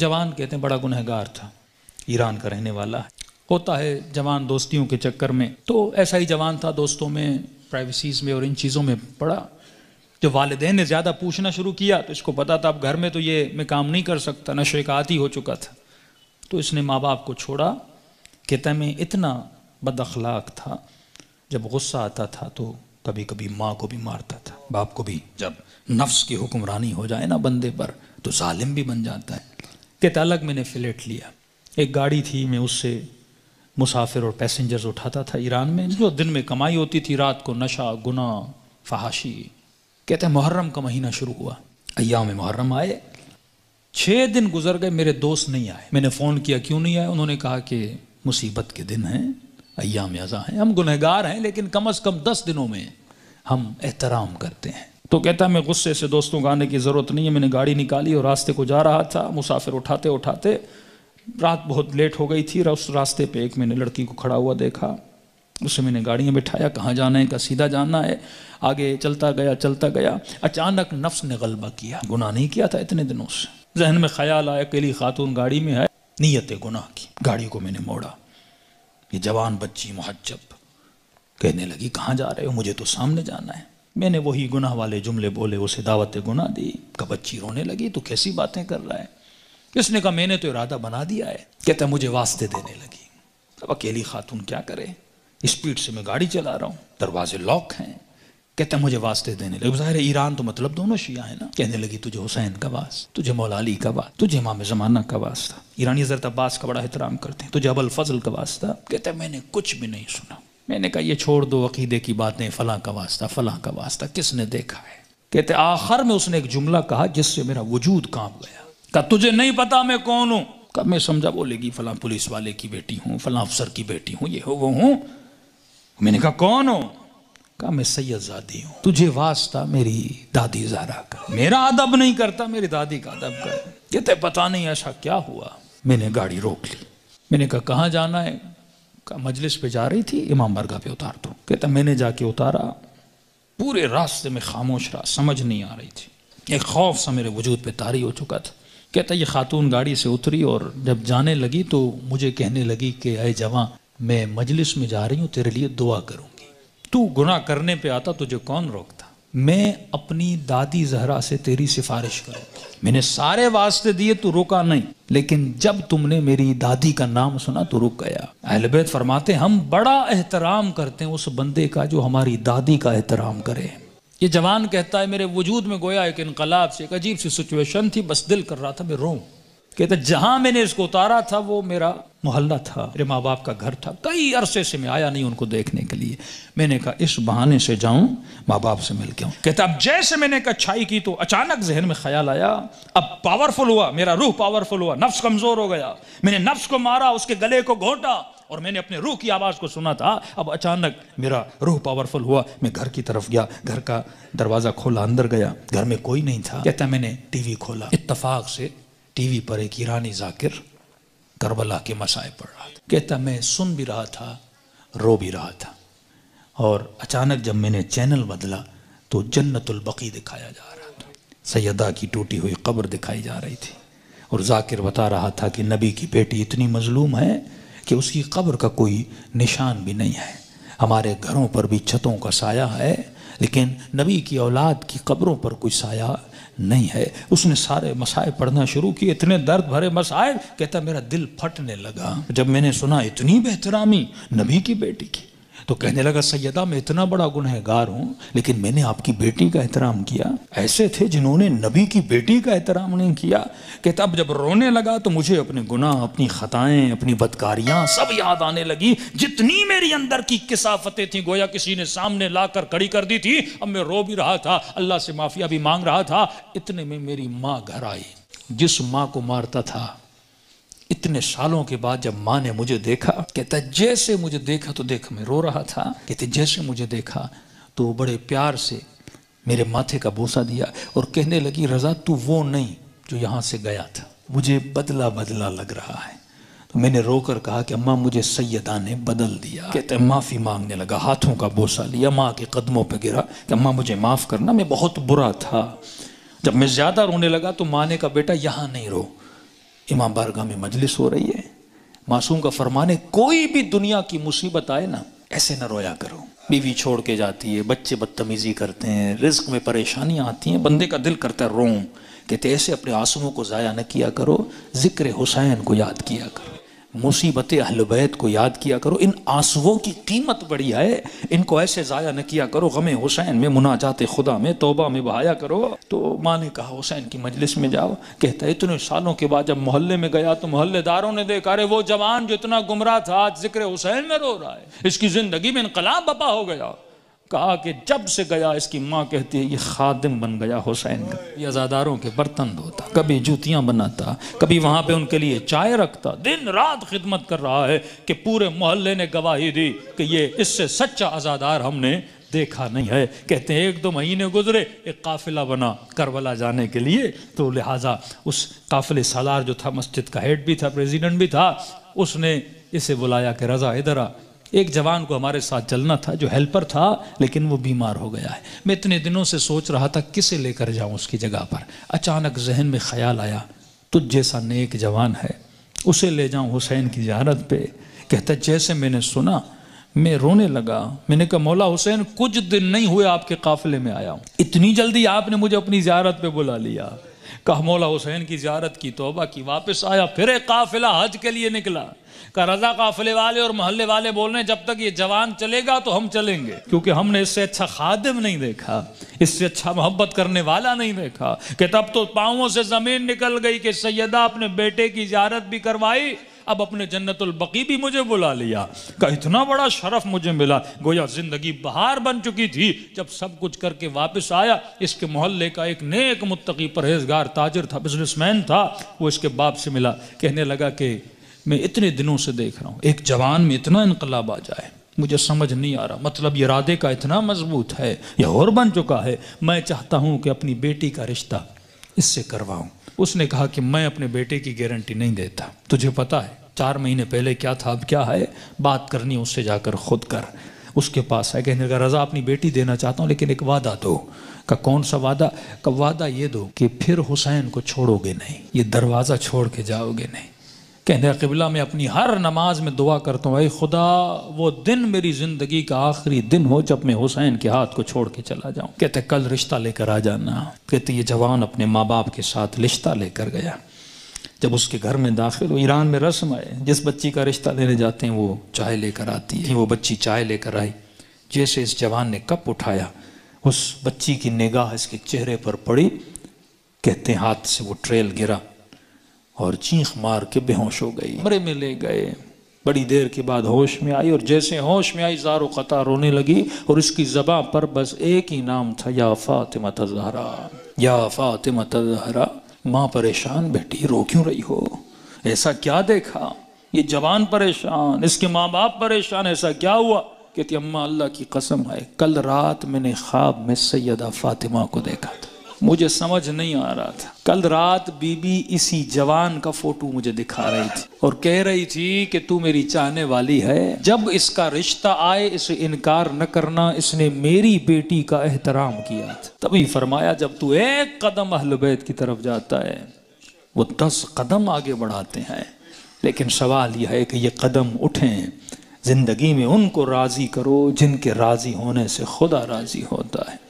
जवान कहते हैं बड़ा गुनहगार था ईरान का रहने वाला है होता है जवान दोस्तियों के चक्कर में तो ऐसा ही जवान था दोस्तों में प्राइवेसीज में और इन चीज़ों में पड़ा जब तो वालदे ने ज़्यादा पूछना शुरू किया तो इसको पता था अब घर में तो ये मैं काम नहीं कर सकता नशे का आती हो चुका था तो इसने माँ बाप को छोड़ा कहता मैं इतना बद था जब गुस्सा आता था तो कभी कभी माँ को भी मारता था बाप को भी जब नफ्स की हुक्मरानी हो जाए ना बंदे पर तो ालिम भी बन जाता है कित अलग मैंने फ्लैट लिया एक गाड़ी थी मैं उससे मुसाफिर और पैसेंजर्स उठाता था ईरान में जो दिन में कमाई होती थी रात को नशा गुना फहाशी कहते हैं मुहर्रम का महीना शुरू हुआ अयाम में मुहर्रम आए छः दिन गुजर गए मेरे दोस्त नहीं आए मैंने फ़ोन किया क्यों नहीं आए उन्होंने कहा कि मुसीबत के दिन हैं अयाम अज़ा हैं हम गुनहगार हैं लेकिन कम अज़ कम दस दिनों में हम एहतराम करते हैं तो कहता है मैं गुस्से से दोस्तों को आने की ज़रूरत नहीं है मैंने गाड़ी निकाली और रास्ते को जा रहा था मुसाफिर उठाते उठाते रात बहुत लेट हो गई थी उस रास्ते पे एक मैंने लड़की को खड़ा हुआ देखा उसे मैंने गाड़ियाँ बिठाया कहाँ जाना है कहाँ सीधा जाना है आगे चलता गया चलता गया अचानक नफ्स ने गलबा किया गुनाह नहीं किया था इतने दिनों से जहन में ख्याल आया अकेली खातून गाड़ी में है नीयत गुनाह की गाड़ी को मैंने मोड़ा ये जवान बच्ची महजब कहने लगी कहाँ जा रहे हो मुझे तो सामने जाना है मैंने वही गुनाह वाले जुमले बोले उसे दावत गुनाह दी कब अच्छी रोने लगी तो कैसी बातें कर रहा है इसने कहा मैंने तो इरादा बना दिया है कहता मुझे वास्ते देने लगी अब अकेली खातून क्या करे स्पीड से मैं गाड़ी चला रहा हूँ दरवाजे लॉक हैं कहते मुझे वास्ते देने लगे ज़ाहिर ईरान तो मतलब दोनों शिया है ना कहने लगी तुझे हुसैन का वास तुझे मौलाली का वास तुझे इमाम जमाना का वास था ईरानी हजरत अब्बास का बड़ा एहतराम करते हैं तुझे अबल फजल का वास था कहते मैंने कुछ भी नहीं सुना मैंने कहा ये छोड़ दो अकीदे की बातें फलां का वास्ता फलां का वास्ता किसने देखा है कहते आखिर में उसने एक जुमला कहा जिससे मेरा वजूद कांप गया कहा तुझे नहीं पता मैं कौन हूँ कब मैं समझा बोलेगी फ़लाँ पुलिस वाले की बेटी हूँ फला अफसर की बेटी हूं ये हो वो हूँ मैंने कहा कौन हो कहा मैं सैयदजादी हूँ तुझे वास्ता मेरी दादी जारा का मेरा अदब नहीं करता मेरी दादी का अदब कर कहते पता नहीं ऐसा क्या हुआ मैंने गाड़ी रोक ली मैंने कहा कहाँ जाना है का मजलिस पे जा रही थी इमाम बरगा पे उतार दो कहता मैंने जाके उतारा पूरे रास्ते में खामोश रहा समझ नहीं आ रही थी एक खौफ सा मेरे वजूद पे तारी हो चुका था कहता ये खातून गाड़ी से उतरी और जब जाने लगी तो मुझे कहने लगी कि अय जवान मैं मजलिस में जा रही हूँ तेरे लिए दुआ करूँगी तू गुना करने पर आता तुझे कौन रोकता मैं अपनी दादी जहरा से तेरी सिफारिश करूं मैंने सारे वास्ते दिए तू रुका नहीं लेकिन जब तुमने मेरी दादी का नाम सुना तो रुक गया अहलबैत फरमाते हम बड़ा एहतराम करते हैं उस बंदे का जो हमारी दादी का एहतराम करे ये जवान कहता है मेरे वजूद में गोया एक इनकलाब से एक अजीब सी सिचुएशन थी बस दिल कर रहा था मैं रो कहते जहां मैंने इसको उतारा था वो मेरा मोहल्ला था मेरे माँ बाप का घर था कई अरसे से मैं आया नहीं उनको देखने के लिए मैंने कहा इस बहाने से जाऊं माँ बाप से मिल के आऊं कहता अब जैसे मैंने अच्छाई की तो अचानक जहन में ख्याल आया अब पावरफुल हुआ मेरा रूह पावरफुल हुआ नफ्स कमजोर हो गया मैंने नफ्स को मारा उसके गले को घोटा और मैंने अपने रूह की आवाज़ को सुना था अब अचानक मेरा रूह पावरफुल हुआ मैं घर की तरफ गया घर का दरवाज़ा खोला अंदर गया घर में कोई नहीं था कहता मैंने टीवी खोला इतफाक से टीवी पर एक ईरानी जाकिर करबला के मसाए पढ़ रहा था कहता मैं सुन भी रहा था रो भी रहा था और अचानक जब मैंने चैनल बदला तो जन्नतुलबकी दिखाया जा रहा था सैदा की टूटी हुई कब्र दिखाई जा रही थी और जाकिर बता रहा था कि नबी की बेटी इतनी मजलूम है कि उसकी कब्र का कोई निशान भी नहीं है हमारे घरों पर भी छतों का साया है लेकिन नबी की औलाद की कब्रों पर कोई साया नहीं है उसने सारे मसाए पढ़ना शुरू किए इतने दर्द भरे मसाए कहता मेरा दिल फटने लगा जब मैंने सुना इतनी बेहतरामी नबी की बेटी की तो कहने लगा सैयदा मैं इतना बड़ा गुनहगार हूँ लेकिन मैंने आपकी बेटी का एहतराम किया ऐसे थे जिन्होंने नबी की बेटी का एहतराम नहीं किया कि तब जब रोने लगा तो मुझे अपने गुनाह अपनी खताएं अपनी बदकारियाँ सब याद आने लगी जितनी मेरी अंदर की किसाफतें थी गोया किसी ने सामने ला कर खड़ी कर दी थी अब मैं रो भी रहा था अल्लाह से माफ़िया भी मांग रहा था इतने में मेरी माँ घर आई जिस माँ को मारता था इतने सालों के बाद जब माँ ने मुझे देखा कहता जैसे मुझे देखा तो देख मैं रो रहा था कहते जैसे मुझे देखा तो बड़े प्यार से मेरे माथे का बोसा दिया और कहने लगी रजा तू वो नहीं जो यहाँ से गया था मुझे बदला बदला लग रहा है तो मैंने रोकर कहा कि अम्मा मुझे सैदा ने बदल दिया कहते माफ़ी मांगने लगा हाथों का बोसा लिया माँ के कदमों पर गिरा कि अम्मा मुझे माफ़ करना मैं बहुत बुरा था जब मैं ज़्यादा रोने लगा तो माँ ने कहा बेटा यहाँ नहीं रो इमाम बारगाह में मजलिस हो रही है मासूम का फरमाने कोई भी दुनिया की मुसीबत आए ना ऐसे ना रोया करो बीवी छोड़ के जाती है बच्चे बदतमीजी करते हैं रिस्क में परेशानियां आती हैं बंदे का दिल करता है रोम कहते ऐसे अपने आंसुओं को ज़ाया न किया करो ज़िक्र हुसैन को याद किया करो मुसीबत अहलबैत को याद किया करो इन आंसुओं की कीमत बड़ी है इनको ऐसे ज़ाया न किया करो गमे हुसैन में मुनाजात खुदा में तोबा में बहाया करो तो माँ ने कहा हुसैन की मजलिस में जाओ कहता है इतने सालों के बाद जब मोहल्ले में गया तो मोहल्लेदारों ने देखा अरे वो जवान जो इतना गुमराह था आज जिक्र हुसैन में रो रहा है इसकी ज़िंदगी में इनकलाब बपा हो गया कहा कि जब से गया इसकी माँ कहती है ये खादिम बन गया हुसैन का ये अजादारों के बर्तन धोता कभी जूतियाँ बनाता कभी वहाँ पे उनके लिए चाय रखता दिन रात खिदमत कर रहा है कि पूरे मोहल्ले ने गवाही दी कि ये इससे सच्चा अजादार हमने देखा नहीं है कहते हैं एक दो महीने गुजरे एक काफिला बना करबला जाने के लिए तो लिहाजा उस काफिले सालार जो था मस्जिद का हेड भी था प्रेसिडेंट भी था उसने इसे बुलाया कि रज़ा इधर आ एक जवान को हमारे साथ चलना था जो हेल्पर था लेकिन वो बीमार हो गया है मैं इतने दिनों से सोच रहा था किसे लेकर जाऊं उसकी जगह पर अचानक जहन में ख्याल आया तुझ जैसा नेक जवान है उसे ले जाऊं हुसैन की जियारत पे कहता जैसे मैंने सुना मैं रोने लगा मैंने कहा मौला हुसैन कुछ दिन नहीं हुए आपके काफिले में आया हूँ इतनी जल्दी आपने मुझे अपनी जियारत पे बुला लिया कहा मौला हुसैन की ज्यारत की तोबा की वापस आया फिर एक काफिला हज के लिए निकला का रजा काफिले वाले और मोहल्ले वाले बोल रहे जब तक ये जवान चलेगा तो हम चलेंगे क्योंकि हमने इससे अच्छा खादिम नहीं देखा इससे अच्छा मोहब्बत करने वाला नहीं देखा कि तब तो पाँवों से ज़मीन निकल गई कि सैदा अपने बेटे की ज्यारत भी करवाई अब अपने जन्नतुल बकी भी मुझे बुला लिया का इतना बड़ा शरफ मुझे मिला गोया ज़िंदगी बहार बन चुकी थी जब सब कुछ करके वापस आया इसके मोहल्ले का एक नेक मुत्तकी परहेजगार ताजर था बिजनेसमैन था वो इसके बाप से मिला कहने लगा कि मैं इतने दिनों से देख रहा हूँ एक जवान में इतना इनकलाब आ जाए मुझे समझ नहीं आ रहा मतलब ये इरादे का इतना मजबूत है यह और बन चुका है मैं चाहता हूँ कि अपनी बेटी का रिश्ता इससे करवाऊँ उसने कहा कि मैं अपने बेटे की गारंटी नहीं देता तुझे पता है चार महीने पहले क्या था अब क्या है बात करनी उससे जाकर खुद कर उसके पास है कहने का रज़ा अपनी बेटी देना चाहता हूँ लेकिन एक वादा दो का कौन सा वादा का वादा ये दो कि फिर हुसैन को छोड़ोगे नहीं ये दरवाज़ा छोड़ के जाओगे नहीं कहने कबिला में अपनी हर नमाज में दुआ करता हूँ भाई खुदा वो दिन मेरी ज़िंदगी का आखिरी दिन हो जब मैं हुसैन के हाथ को छोड़ के चला जाऊँ कहते कल रिश्ता लेकर आ जाना कहते ये जवान अपने माँ बाप के साथ रिश्ता लेकर गया जब उसके घर में दाखिल हो ईरान में रस्म आए जिस बच्ची का रिश्ता लेने जाते हैं वो चाय लेकर आती है वो बच्ची चाय लेकर आई जैसे इस जवान ने कप उठाया उस बच्ची की निगाह इसके चेहरे पर पड़ी कहते हाथ से वो ट्रेल गिरा और चीख मार के बेहोश हो गई कमरे में ले गए बड़ी देर के बाद होश में आई और जैसे होश में आई जारो क़तार रोने लगी और उसकी जबा पर बस एक ही नाम था या फातिमा तजहरा या फातिमा तजहरा माँ परेशान बेटी रो क्यों रही हो ऐसा क्या देखा ये जवान परेशान इसके माँ बाप परेशान ऐसा क्या हुआ कहती अम्मा अल्लाह की कसम है कल रात मैंने ख्वाब में सैदा फातिमा को देखा मुझे समझ नहीं आ रहा था कल रात बीबी इसी जवान का फोटो मुझे दिखा रही थी और कह रही थी कि तू मेरी चाहने वाली है जब इसका रिश्ता आए इसे इनकार न करना इसने मेरी बेटी का एहतराम किया था तभी फरमाया जब तू एक कदम अहल बैत की तरफ जाता है वो दस कदम आगे बढ़ाते हैं लेकिन सवाल यह है कि ये कदम उठें ज़िंदगी में उनको राज़ी करो जिनके राज़ी होने से खुदा राज़ी होता है